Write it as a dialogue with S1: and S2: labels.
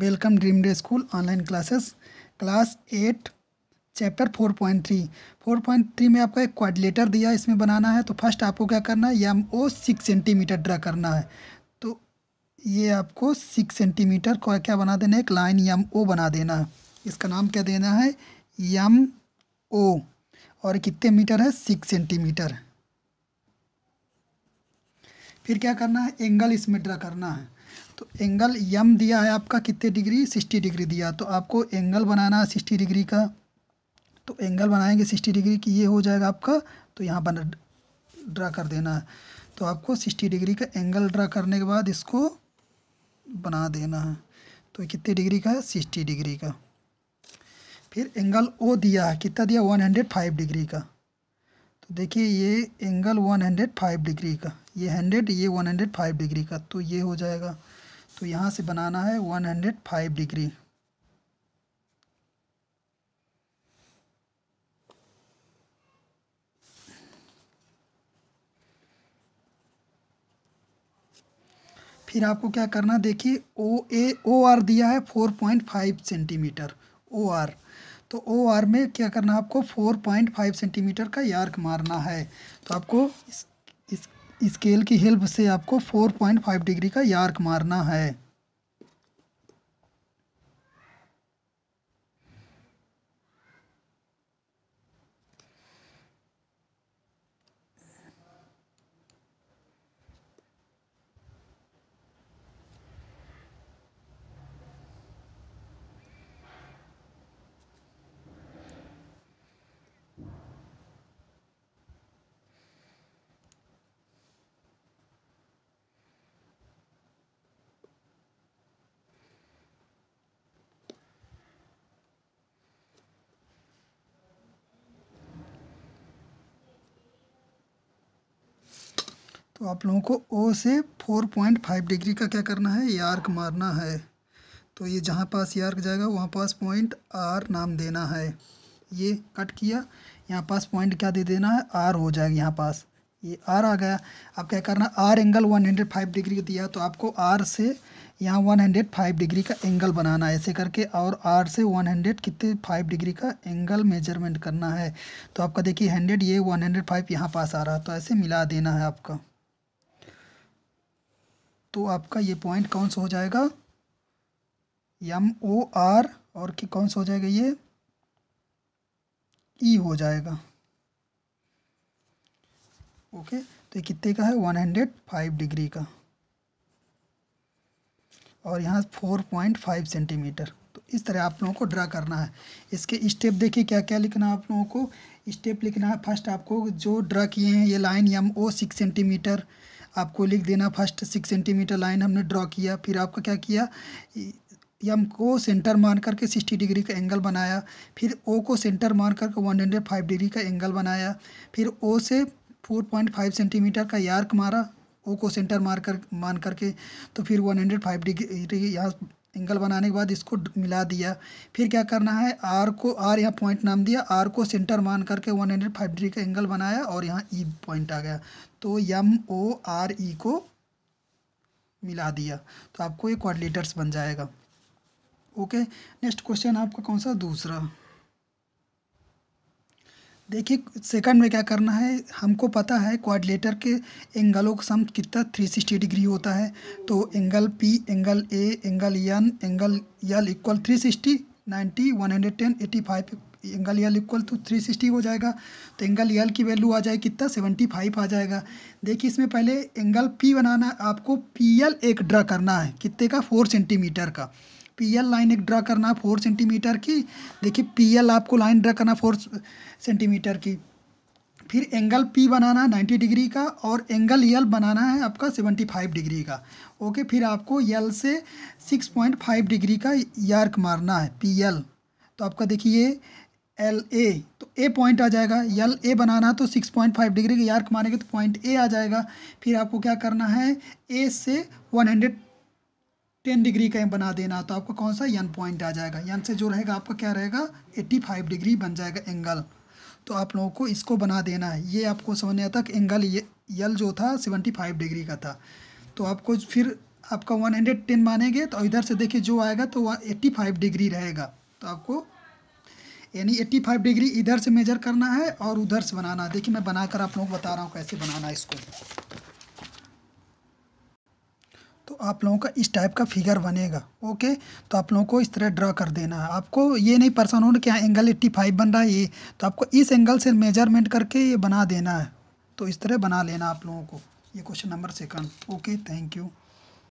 S1: welcome dream day school online classes class eight chapter four point three four point three में आपका एक क्वाडलेटर दिया इसमें बनाना है तो फर्स्ट आपको क्या करना है या ओ सिक्स सेंटीमीटर ड्रा करना है तो ये आपको सिक्स सेंटीमीटर को क्या बना देना है एक लाइन यम ओ बना देना है इसका नाम क्या देना है यम ओ और कितने मीटर है सिक्स सेंटीमीटर फिर क्या करना है एंगल इसमें ड्रा करना है तो एंगल यम दिया है आपका कितने डिग्री सिक्सटी डिग्री दिया तो आपको एंगल बनाना है सिक्सटी डिग्री का तो एंगल बनाएंगे सिक्सटी डिग्री की ये हो जाएगा आपका तो यहाँ बना ड्रा कर देना है तो आपको सिक्सटी डिग्री का एंगल ड्रा करने के बाद इसको बना देना है तो कितने डिग्री का है सिक्सटी डिग्री का फिर एंगल ओ दिया है कितना दिया वन हंड्रेड फाइव डिग्री का तो देखिए ये angle one hundred five degree का ये हंड्रेड ये वन हंड्रेड फाइव डिग्री का तो ये हो जाएगा तो यहाँ से बनाना है वन हंड्रेड फाइव डिग्री फिर आपको क्या करना देखिए ओ ए ओ आर दिया है four point five centimetre O R तो ओ आर में क्या करना आपको फोर पॉइंट फाइव सेंटीमीटर का यार्क मारना है तो आपको इस, इस स्केल की हेल्प से आपको 4.5 डिग्री का यार्क मारना है तो आप लोगों को ओ से फोर पॉइंट फाइव डिग्री का क्या करना है यार्क मारना है तो ये जहाँ पास यार्क जाएगा वहाँ पास पॉइंट आर नाम देना है ये कट किया यहाँ पास पॉइंट क्या दे देना है आर हो जाएगा यहाँ पास ये आर आ गया अब क्या करना R angle one hundred five degree दिया तो आपको आर से यहाँ वन हंड्रेड फाइव डिग्री का एंगल बनाना है ऐसे करके और आर से वन हंड्रेड कितने फाइव डिग्री का एंगल मेजरमेंट करना है तो आपका देखिए हंड्रेड ये वन हंड्रेड फाइव यहाँ पास आ रहा है तो ऐसे मिला देना है आपका तो आपका ये पॉइंट कौन सा हो जाएगा एम ओ आर और कि कौन सा हो जाएगा ये ई e हो जाएगा ओके तो ये कितने का है वन हंड्रेड फाइव डिग्री का और यहाँ फोर पॉइंट फाइव सेंटीमीटर तो इस तरह आप लोगों को ड्रा करना है इसके स्टेप देखिए क्या क्या लिखना है आप लोगों को स्टेप लिखना है फर्स्ट आपको जो ड्रा किए हैं ये line M O six centimetre आपको लिख देना फर्स्ट सिक्स सेंटीमीटर लाइन हमने ड्रॉ किया फिर आपका क्या किया यम को सेंटर मान करके सिक्सटी डिग्री का एंगल बनाया फिर ओ को सेंटर मान करके वन हंड्रेड फाइव डिग्री का एंगल बनाया फिर ओ से फोर पॉइंट फाइव सेंटीमीटर का यार्क मारा ओ को सेंटर मार कर मान करके तो फिर वन हंड्रेड फाइव डिग्री यहाँ एंगल बनाने के बाद इसको मिला दिया फिर क्या करना है आर को आर यहाँ पॉइंट नाम दिया आर को सेंटर मान करके वन हंड्रेड फाइव डिग्री का एंगल बनाया और यहाँ ई e पॉइंट आ गया तो यम ओ आर ई को मिला दिया तो आपको ये क्वाडलेटर्स बन जाएगा ओके नेक्स्ट क्वेश्चन आपका कौन सा दूसरा देखिए सेकंड में क्या करना है हमको पता है क्वाडलेटर के एंगलों का सम कितना थ्री सिक्सटी डिग्री होता है तो angle P angle A angle N angle L equal three sixty ninety one hundred ten eighty five angle L equal to three sixty हो जाएगा तो एंगल यल की वैल्यू आ जाए कितना सेवेंटी फाइव आ जाएगा देखिए इसमें पहले एंगल पी बनाना आपको पी एल एक ड्रा करना है कितने का फोर सेंटीमीटर का पीएल लाइन एक ड्रा करना है फोर सेंटीमीटर की देखिए पीएल आपको लाइन ड्रा करना फोर सेंटीमीटर की फिर एंगल पी बनाना है नाइन्टी डिग्री का और एंगल यल बनाना है आपका सेवेंटी फाइव डिग्री का ओके फिर आपको यल से सिक्स पॉइंट फाइव डिग्री का यार्क मारना है पी एल तो आपका देखिए एल ए तो ए पॉइंट आ जाएगा यल ए बनाना तो सिक्स पॉइंट फाइव डिग्री का यार्क मारेंगे तो पॉइंट ए आ जाएगा फिर आपको क्या करना है ए से वन हंड्रेड टेन डिग्री का बना देना तो आपका कौन सा यन पॉइंट आ जाएगा यन से जो रहेगा आपका क्या रहेगा एट्टी फाइव डिग्री बन जाएगा एंगल तो आप लोगों को इसको बना देना है ये आपको समझने नहीं आता कि एंगल ये यल जो था सेवेंटी फाइव डिग्री का था तो आपको फिर आपका वन हंड्रेड टेन मानेंगे तो इधर से देखिए जो आएगा तो वह एट्टी फाइव डिग्री रहेगा तो आपको यानी एट्टी फाइव डिग्री इधर से मेजर करना है और उधर से बनाना है देखिए मैं बनाकर आप लोगों को बता रहा हूँ कैसे बनाना है इसको आप लोगों का इस टाइप का फिगर बनेगा ओके तो आप लोगों को इस तरह ड्रा कर देना है आपको ये नहीं पर्सन होना कि हाँ एंगल एट्टी फाइव बन रहा है ये तो आपको इस एंगल से मेजरमेंट करके ये बना देना है तो इस तरह बना लेना आप लोगों को ये question number second okay thank you